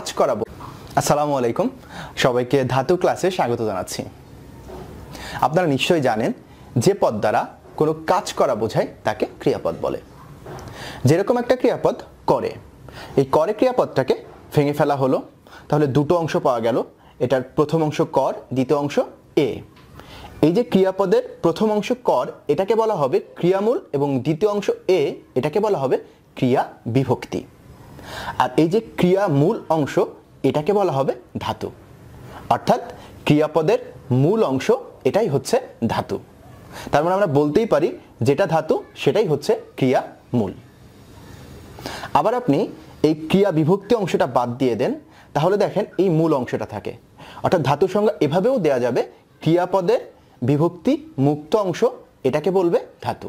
কাজ করাবো আসসালামু আলাইকুম সবাইকে ধাতু ক্লাসে স্বাগত জানাচ্ছি আপনারা নিশ্চয়ই জানেন যে পদ দ্বারা কোনো কাজ করা বোঝায় তাকে ক্রিয়াপদ বলে যেরকম একটা ক্রিয়াপদ করে এই করে ক্রিয়াপদটাকে ভেঙে ফেলা হলো তাহলে দুটো অংশ পাওয়া গেল এটার প্রথম অংশ কর দ্বিতীয় অংশ এ এই যে ক্রিয়াপদের প্রথম অংশ কর এটাকে বলা হবে ক্রিয়ামূল এবং দ্বিতীয় অংশ এ এটাকে বলা হবে ক্রিয়া বিভক্তি আর এই যে ক্রিয়া মূল অংশ এটাকে বলা হবে ধাতু অর্থাৎ ক্রিয়াপদের মূল অংশ এটাই হচ্ছে ধাতু তার মানে আমরা বলতেই পারি যেটা ধাতু সেটাই হচ্ছে ক্রিয়া মূল আবার আপনি এই ক্রিয়া বিভক্তি অংশটা বাদ দিয়ে দেন তাহলে দেখেন এই মূল অংশটা থাকে অর্থাৎ ধাতু সংজ্ঞা এভাবেও দেয়া যাবে ক্রিয়াপদের বিভক্তি মুক্ত অংশ এটাকে বলবে ধাতু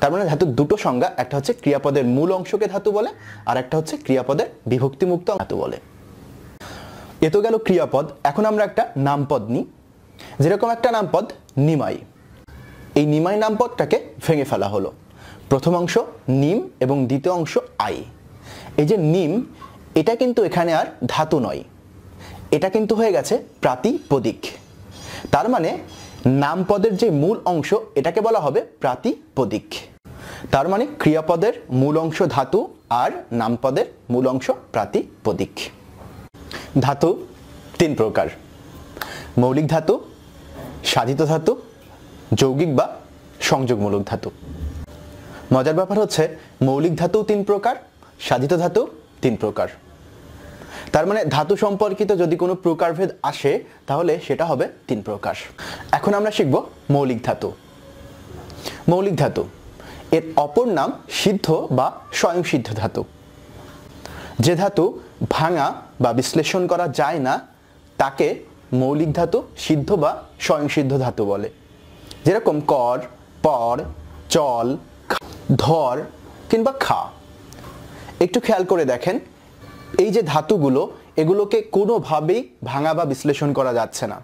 তার মানে ধাতুর দুটো সংজ্ঞা একটা হচ্ছে ক্রিয়াপদের মূল অংশকে ধাতু বলে আর একটা হচ্ছে ক্রিয়াপদের বিভক্তিমুক্ত ধাতু বলে এ তো গেল ক্রিয়াপদ এখন আমরা একটা নামপদ নিই যেরকম একটা নামপদ নিমাই এই নিমাই নামপদটাকে ভেঙে ফেলা হলো প্রথম অংশ নিম এবং দ্বিতীয় অংশ আই এই যে নিম এটা কিন্তু এখানে আর ধাতু নয় এটা কিন্তু হয়ে গেছে প্রাতিপদিক তার মানে নামপদের যে মূল অংশ এটাকে বলা হবে প্রাতিপদিক তার মানে ক্রিয়াপদের মূল অংশ ধাতু আর নামপদের মূল অংশ প্রাতিপদিক ধাতু তিন প্রকার মৌলিক ধাতু সাধিত ধাতু যৌগিক বা সংযোগমূলক ধাতু মজার ব্যাপার হচ্ছে মৌলিক ধাতু তিন প্রকার সাধিত ধাতু তিন প্রকার তার মানে ধাতু সম্পর্কিত যদি কোনো প্রকারভেদ আসে তাহলে সেটা হবে তিন প্রকার এখন আমরা শিখব মৌলিক ধাতু মৌলিক ধাতু এর অপর নাম সিদ্ধ বা স্বয়ংসিদ্ধ ধাতু যে ধাতু ভাঙা বা বিশ্লেষণ করা যায় না তাকে মৌলিক ধাতু সিদ্ধ বা স্বয়ংসিদ্ধ ধাতু বলে যেরকম কর পর চল ধর কিংবা খা একটু খেয়াল করে দেখেন এই যে ধাতুগুলো এগুলোকে কোনোভাবেই ভাঙা বা বিশ্লেষণ করা যাচ্ছে না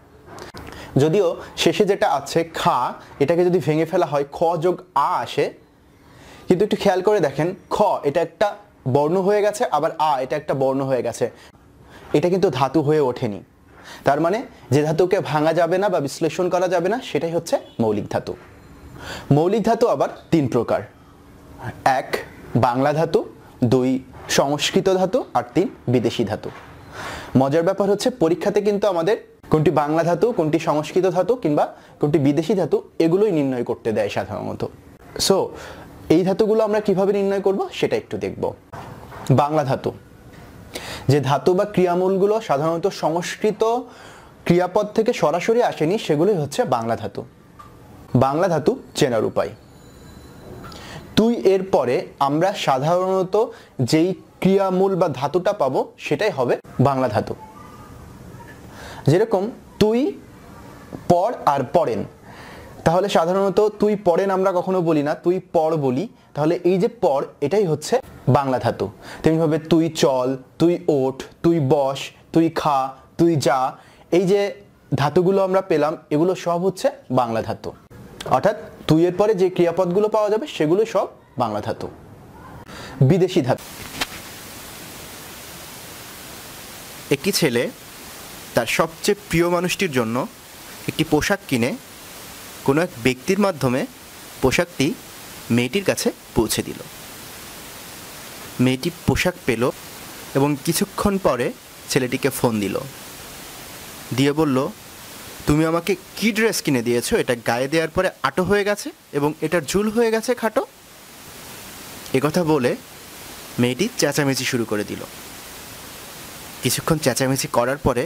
যদিও শেষে যেটা আছে খা এটাকে যদি ভেঙে ফেলা হয় খ যোগ আ আসে কিন্তু একটু খেয়াল করে দেখেন খ এটা একটা বর্ণ হয়ে গেছে আবার আ এটা একটা বর্ণ হয়ে গেছে এটা কিন্তু ধাতু হয়ে ওঠেনি তার মানে যে ধাতুকে ভাঙা যাবে না বা বিশ্লেষণ করা যাবে না সেটাই হচ্ছে মৌলিক ধাতু মৌলিক ধাতু আবার তিন প্রকার এক বাংলা ধাতু দুই সংস্কৃত ধাতু আর তিন বিদেশি ধাতু মজার ব্যাপার হচ্ছে পরীক্ষাতে কিন্তু আমাদের কোনটি বাংলা ধাতু কোনটি সংস্কৃত ধাতু কিংবা কোনটি বিদেশি ধাতু এগুলোই নির্ণয় করতে দেয় সাধারণত সো এই ধাতুগুলো আমরা কিভাবে নির্ণয় করব সেটা একটু দেখব বাংলা ধাতু যে ধাতু বা ক্রিয়ামূলগুলো সাধারণত সংস্কৃত ক্রিয়াপদ থেকে সরাসরি আসেনি সেগুলোই হচ্ছে বাংলা ধাতু বাংলা ধাতু চেনার উপায় দুই এর পরে আমরা সাধারণত যেই ক্রিয়ামূল বা ধাতুটা পাবো সেটাই হবে বাংলা ধাতু যেরকম তুই পর আর পরেন তাহলে সাধারণত তুই পরেন আমরা কখনো বলি না তুই পর বলি তাহলে এই যে পর এটাই হচ্ছে বাংলা ধাতু তেমনিভাবে তুই চল তুই ওঠ তুই বস তুই খা তুই যা এই যে ধাতুগুলো আমরা পেলাম এগুলো সব হচ্ছে বাংলা ধাতু অর্থাৎ তুইয়ের পরে যে ক্রিয়াপদগুলো পাওয়া যাবে সেগুলো সব বাংলা ধাতু বিদেশি ধাতু একটি ছেলে তার সবচেয়ে প্রিয় মানুষটির জন্য একটি পোশাক কিনে কোনো এক ব্যক্তির মাধ্যমে পোশাকটি মেয়েটির কাছে পৌঁছে দিল মেয়েটি পোশাক পেল এবং কিছুক্ষণ পরে ছেলেটিকে ফোন দিল দিয়ে বলল তুমি আমাকে কি ড্রেস কিনে দিয়েছো এটা গায়ে দেওয়ার পরে আটো হয়ে গেছে এবং এটার ঝুল হয়ে গেছে খাটো কথা বলে মেয়েটি চেঁচামেচি শুরু করে দিল কিছুক্ষণ চেঁচামেচি করার পরে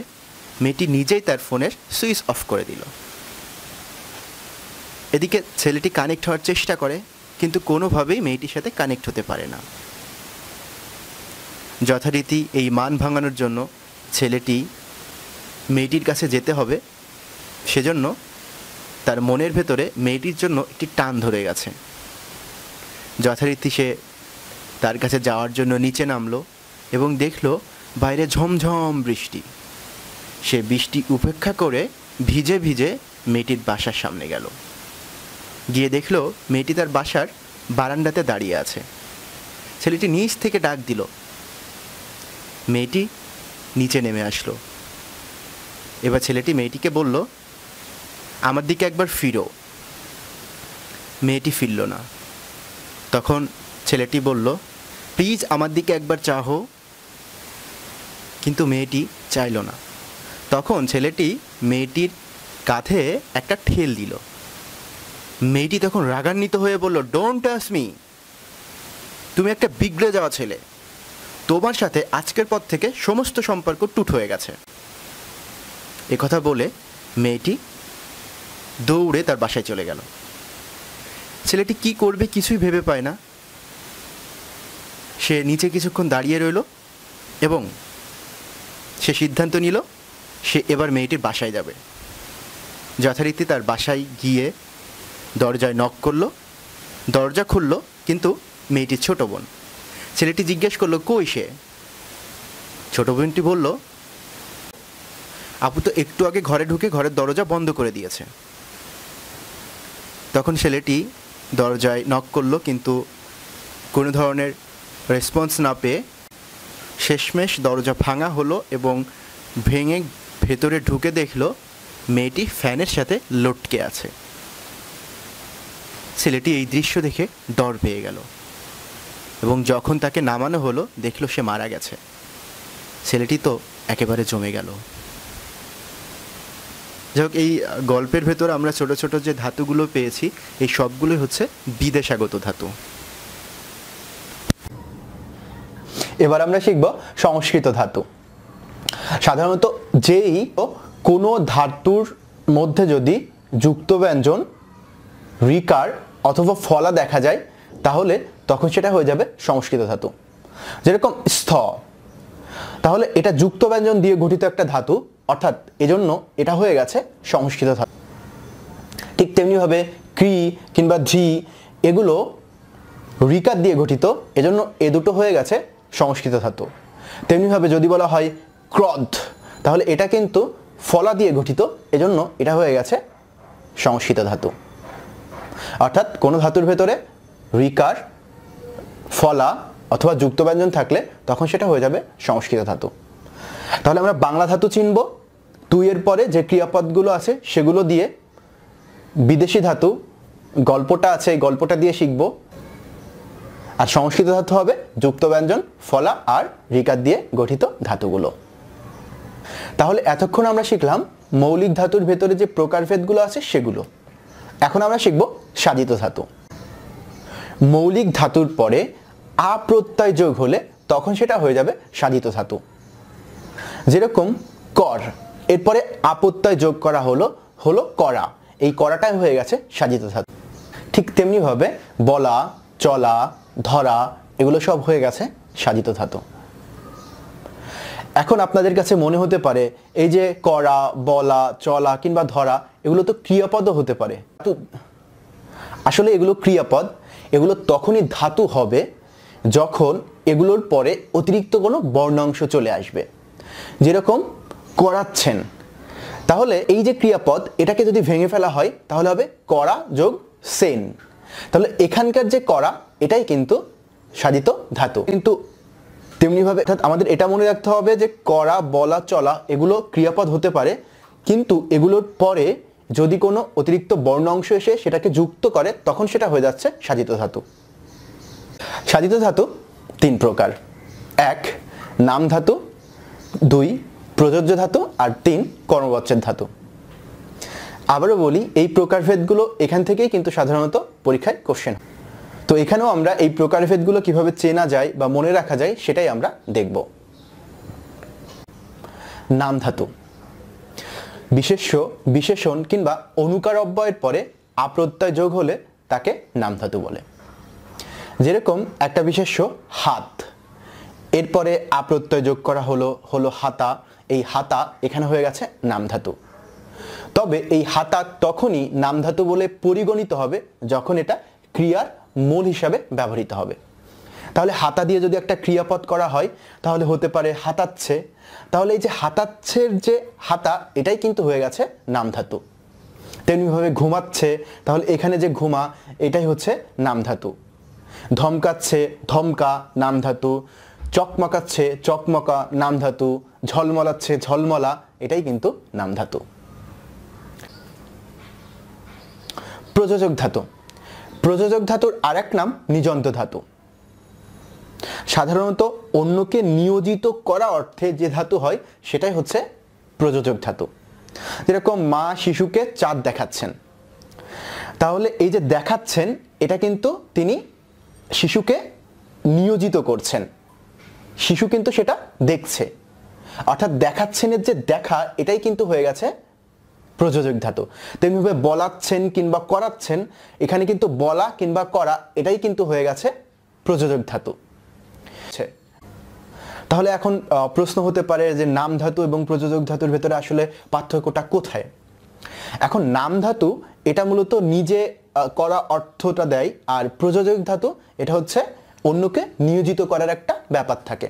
মেয়েটি নিজেই তার ফোনের সুইচ অফ করে দিল এদিকে ছেলেটি কানেক্ট হওয়ার চেষ্টা করে কিন্তু কোনোভাবেই মেয়েটির সাথে কানেক্ট হতে পারে না যথারীতি এই মান ভাঙানোর জন্য ছেলেটি মেয়েটির কাছে যেতে হবে সেজন্য তার মনের ভেতরে মেয়েটির জন্য একটি টান ধরে গেছে যথারীতি সে তার কাছে যাওয়ার জন্য নিচে নামলো এবং দেখল বাইরে ঝমঝম বৃষ্টি সে বৃষ্টি উপেক্ষা করে ভিজে ভিজে মেয়েটির বাসার সামনে গেল গিয়ে দেখল মেয়েটি তার বাসার বারান্দাতে দাঁড়িয়ে আছে ছেলেটি নিচ থেকে ডাক দিল মেয়েটি নিচে নেমে আসলো এবার ছেলেটি মেয়েটিকে বলল আমার দিকে একবার ফিরো মেয়েটি ফিরল না তখন ছেলেটি বলল প্লিজ আমার দিকে একবার চাহো কিন্তু মেয়েটি চাইল না তখন ছেলেটি মেয়েটির কাঁধে একটা ঠেল দিল মেয়েটি তখন রাগান্বিত হয়ে বলল ডোন্ট টাচ মি তুমি একটা বিগড়ে যাওয়া ছেলে তোমার সাথে আজকের পর থেকে সমস্ত সম্পর্ক টুট হয়ে গেছে কথা বলে মেয়েটি দৌড়ে তার বাসায় চলে গেল ছেলেটি কি করবে কিছুই ভেবে পায় না সে নিচে কিছুক্ষণ দাঁড়িয়ে রইল এবং সে সিদ্ধান্ত নিল সে এবার মেয়েটির বাসায় যাবে যথারীতি তার বাসায় গিয়ে দরজায় নক করল দরজা খুলল কিন্তু মেয়েটির ছোট বোন ছেলেটি জিজ্ঞেস করলো কই সে ছোট বোনটি বলল আপু তো একটু আগে ঘরে ঢুকে ঘরের দরজা বন্ধ করে দিয়েছে তখন ছেলেটি দরজায় নক করলো কিন্তু কোনো ধরনের রেসপন্স না পেয়ে শেষমেশ দরজা ভাঙা হলো এবং ভেঙে ভেতরে ঢুকে দেখল মেয়েটি ফ্যানের সাথে লটকে আছে ছেলেটি এই দৃশ্য দেখে ডর পেয়ে গেল এবং যখন তাকে নামানো হলো দেখল সে মারা গেছে ছেলেটি তো একেবারে জমে গেল যাই হোক এই গল্পের ভেতর আমরা ছোট ছোট যে ধাতুগুলো পেয়েছি এই সবগুলোই হচ্ছে বিদেশাগত ধাতু এবার আমরা শিখব সংস্কৃত ধাতু সাধারণত যেই কোনো ধাতুর মধ্যে যদি যুক্ত ব্যঞ্জন রিকার অথবা ফলা দেখা যায় তাহলে তখন সেটা হয়ে যাবে সংস্কৃত ধাতু যেরকম স্থ তাহলে এটা যুক্ত ব্যঞ্জন দিয়ে গঠিত একটা ধাতু অর্থাৎ এজন্য এটা হয়ে গেছে সংস্কৃত ধাতু ঠিক তেমনিভাবে ক্রি কিংবা ঝি এগুলো রিকার দিয়ে গঠিত এজন্য এ দুটো হয়ে গেছে সংস্কৃত ধাতু তেমনিভাবে যদি বলা হয় ক্রদ তাহলে এটা কিন্তু ফলা দিয়ে গঠিত এজন্য এটা হয়ে গেছে সংস্কৃত ধাতু অর্থাৎ কোনো ধাতুর ভেতরে রিকার ফলা অথবা যুক্ত ব্যঞ্জন থাকলে তখন সেটা হয়ে যাবে সংস্কৃত ধাতু তাহলে আমরা বাংলা ধাতু চিনব এর পরে যে ক্রিয়াপদগুলো আছে সেগুলো দিয়ে বিদেশি ধাতু গল্পটা আছে এই গল্পটা দিয়ে শিখব আর সংস্কৃত ধাতু হবে যুক্ত ব্যঞ্জন ফলা আর রিকার দিয়ে গঠিত ধাতুগুলো তাহলে এতক্ষণ আমরা শিখলাম মৌলিক ধাতুর ভেতরে যে প্রকারভেদগুলো আছে সেগুলো এখন আমরা শিখব সাধিত ধাতু মৌলিক ধাতুর পরে আপ্রত্যয় যোগ হলে তখন সেটা হয়ে যাবে সাধিত ধাতু যেরকম কর এরপরে আপত্তায় যোগ করা হলো হলো করা এই করাটাই হয়ে গেছে সাজিত ধাতু ঠিক তেমনিভাবে বলা চলা ধরা এগুলো সব হয়ে গেছে সাজিত ধাতু এখন আপনাদের কাছে মনে হতে পারে এই যে করা বলা চলা কিংবা ধরা এগুলো তো ক্রিয়াপদও হতে পারে আসলে এগুলো ক্রিয়াপদ এগুলো তখনই ধাতু হবে যখন এগুলোর পরে অতিরিক্ত কোনো বর্ণাংশ চলে আসবে যেরকম করাচ্ছেন তাহলে এই যে ক্রিয়াপদ এটাকে যদি ভেঙে ফেলা হয় তাহলে হবে করা যোগ সেন তাহলে এখানকার যে করা এটাই কিন্তু সাধিত ধাতু কিন্তু তেমনিভাবে অর্থাৎ আমাদের এটা মনে রাখতে হবে যে করা বলা চলা এগুলো ক্রিয়াপদ হতে পারে কিন্তু এগুলোর পরে যদি কোনো অতিরিক্ত বর্ণ অংশ এসে সেটাকে যুক্ত করে তখন সেটা হয়ে যাচ্ছে সাধিত ধাতু সাধিত ধাতু তিন প্রকার এক নাম ধাতু দুই প্রযোজ্য ধাতু আর তিন কর্মবচ্ছেদ ধাতু আবারও বলি এই প্রকারভেদগুলো এখান থেকেই কিন্তু সাধারণত পরীক্ষায় কোশ্চেন তো এখানেও আমরা এই প্রকারভেদগুলো কিভাবে চেনা যায় বা মনে রাখা যায় সেটাই আমরা দেখব নাম ধাতু বিশেষ্য বিশেষণ কিংবা অনুকার অব্যয়ের পরে আপ্রত্যয় যোগ হলে তাকে নাম ধাতু বলে যেরকম একটা বিশেষ্য হাত এরপরে আপ্রত্যয় যোগ করা হলো হলো হাতা এই হাতা এখানে হয়ে গেছে নামধাতু তবে এই হাতা তখনই নামধাতু বলে পরিগণিত হবে যখন এটা ক্রিয়ার মূল হিসাবে ব্যবহৃত হবে তাহলে হাতা দিয়ে যদি একটা ক্রিয়াপদ করা হয় তাহলে হতে পারে হাতাচ্ছে তাহলে এই যে হাতাচ্ছের যে হাতা এটাই কিন্তু হয়ে গেছে নামধাতু তেমনিভাবে ঘুমাচ্ছে তাহলে এখানে যে ঘুমা এটাই হচ্ছে নামধাতু ধমকাচ্ছে ধমকা নামধাতু চকমকাচ্ছে চকমকা নাম ধাতু ঝলমলাচ্ছে ঝলমলা এটাই কিন্তু নাম ধাতু প্রযোজক ধাতু প্রযোজক ধাতুর আর এক নাম নিজন্ত ধাতু সাধারণত অন্যকে নিয়োজিত করা অর্থে যে ধাতু হয় সেটাই হচ্ছে প্রযোজক ধাতু যেরকম মা শিশুকে চাঁদ দেখাচ্ছেন তাহলে এই যে দেখাচ্ছেন এটা কিন্তু তিনি শিশুকে নিয়োজিত করছেন শিশু কিন্তু সেটা দেখছে অর্থাৎ দেখাচ্ছেনের যে দেখা এটাই কিন্তু হয়ে গেছে প্রযোজক ধাতু তেমনিভাবে বলাচ্ছেন কিংবা করাচ্ছেন এখানে কিন্তু বলা কিংবা করা এটাই কিন্তু হয়ে গেছে প্রযোজক ধাতু তাহলে এখন প্রশ্ন হতে পারে যে নাম ধাতু এবং প্রযোজক ধাতুর ভেতরে আসলে পার্থক্যটা কোথায় এখন নাম ধাতু এটা মূলত নিজে করা অর্থটা দেয় আর প্রযোজক ধাতু এটা হচ্ছে অন্যকে নিয়োজিত করার একটা ব্যাপার থাকে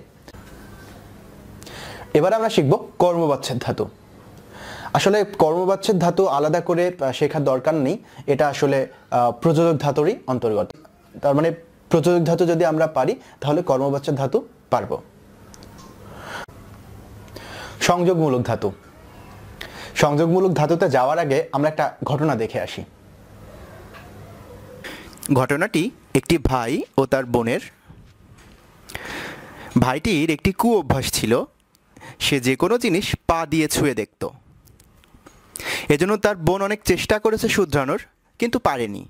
এবার আমরা শিখব কর্মবাচ্ছেদ ধাতু আসলে কর্মবাচ্ছেদ ধাতু আলাদা করে শেখার দরকার নেই এটা আসলে প্রযোজক ধাতুরই অন্তর্গত তার মানে প্রযোজক ধাতু যদি আমরা পারি তাহলে কর্মবাচ্ছেদ ধাতু পারব সংযোগমূলক ধাতু সংযোগমূলক ধাতুতে যাওয়ার আগে আমরা একটা ঘটনা দেখে আসি ঘটনাটি একটি ভাই ও তার বোনের ভাইটির একটি কু অভ্যাস ছিল সে যে কোনো জিনিস পা দিয়ে ছুঁয়ে দেখত এজন্য তার বোন অনেক চেষ্টা করেছে শুধরানোর কিন্তু পারেনি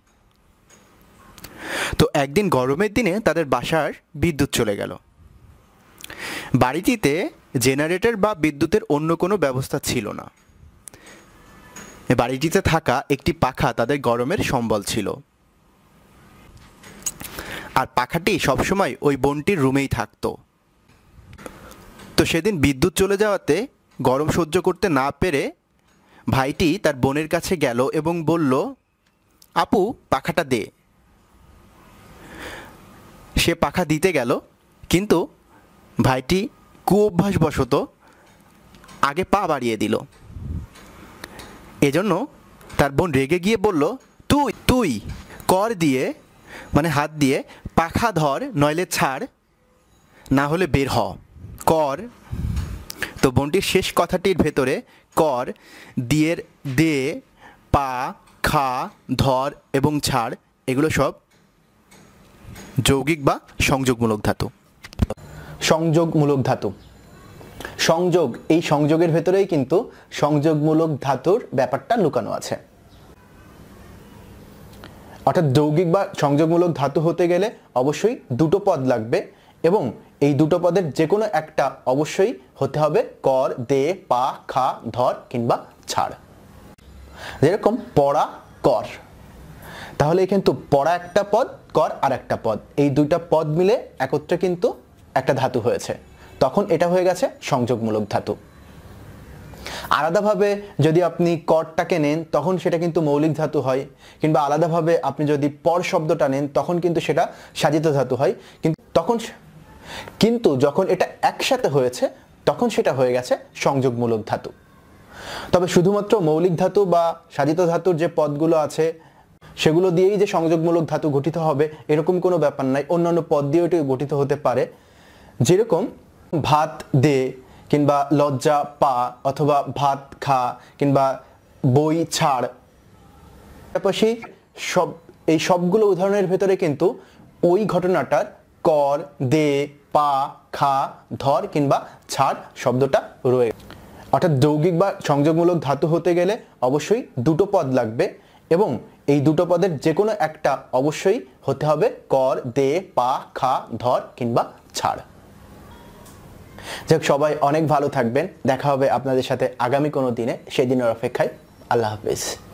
তো একদিন গরমের দিনে তাদের বাসার বিদ্যুৎ চলে গেল বাড়িটিতে জেনারেটর বা বিদ্যুতের অন্য কোনো ব্যবস্থা ছিল না বাড়িটিতে থাকা একটি পাখা তাদের গরমের সম্বল ছিল আর পাখাটি সবসময় ওই বনটির রুমেই থাকতো তো সেদিন বিদ্যুৎ চলে যাওয়াতে গরম সহ্য করতে না পেরে ভাইটি তার বোনের কাছে গেল এবং বলল আপু পাখাটা দে সে পাখা দিতে গেল কিন্তু ভাইটি কু অভ্যাসবশত আগে পা বাড়িয়ে দিল এজন্য তার বোন রেগে গিয়ে বলল তুই তুই কর দিয়ে মানে হাত দিয়ে পাখা ধর নইলে ছাড় না হলে বের হ কর তো বনটির শেষ কথাটির ভেতরে কর দিয়ের দে পা খা ধর এবং ছাড় এগুলো সব যৌগিক বা সংযোগমূলক ধাতু সংযোগমূলক ধাতু সংযোগ এই সংযোগের ভেতরেই কিন্তু সংযোগমূলক ধাতুর ব্যাপারটা লুকানো আছে অর্থাৎ যৌগিক বা সংযোগমূলক ধাতু হতে গেলে অবশ্যই দুটো পদ লাগবে এবং এই দুটো পদের যে কোনো একটা অবশ্যই হতে হবে কর দে পা খা ধর কিংবা ছাড় যেরকম পড়া কর তাহলে কিন্তু পড়া একটা পদ কর আর একটা পদ এই দুইটা পদ মিলে একত্রে কিন্তু একটা ধাতু হয়েছে তখন এটা হয়ে গেছে সংযোগমূলক ধাতু আলাদাভাবে যদি আপনি করটাকে নেন তখন সেটা কিন্তু মৌলিক ধাতু হয় কিংবা আলাদাভাবে আপনি যদি পর শব্দটা নেন তখন কিন্তু সেটা সাজিত ধাতু হয় কিন্তু তখন কিন্তু যখন এটা একসাথে হয়েছে তখন সেটা হয়ে গেছে সংযোগমূলক ধাতু তবে শুধুমাত্র মৌলিক ধাতু বা সাধিত ধাতুর যে পদগুলো আছে সেগুলো দিয়েই যে সংযোগমূলক ধাতু গঠিত হবে এরকম কোনো ব্যাপার নাই অন্যান্য পদ দিয়েও এটি গঠিত হতে পারে যেরকম ভাত দে কিংবা লজ্জা পা অথবা ভাত খা কিংবা বই ছাড় পাশাপাশি সব এই সবগুলো উদাহরণের ভেতরে কিন্তু ওই ঘটনাটার কর দে পা খা ধর কিংবা ছাড় শব্দটা রয়ে অর্থাৎ যৌগিক বা সংযোগমূলক ধাতু হতে গেলে অবশ্যই দুটো পদ লাগবে এবং এই দুটো পদের যে কোনো একটা অবশ্যই হতে হবে কর দে পা খা ধর কিংবা ছাড় যাক সবাই অনেক ভালো থাকবেন দেখা হবে আপনাদের সাথে আগামী কোনো দিনে সেদিনের অপেক্ষায় আল্লাহ হাফিজ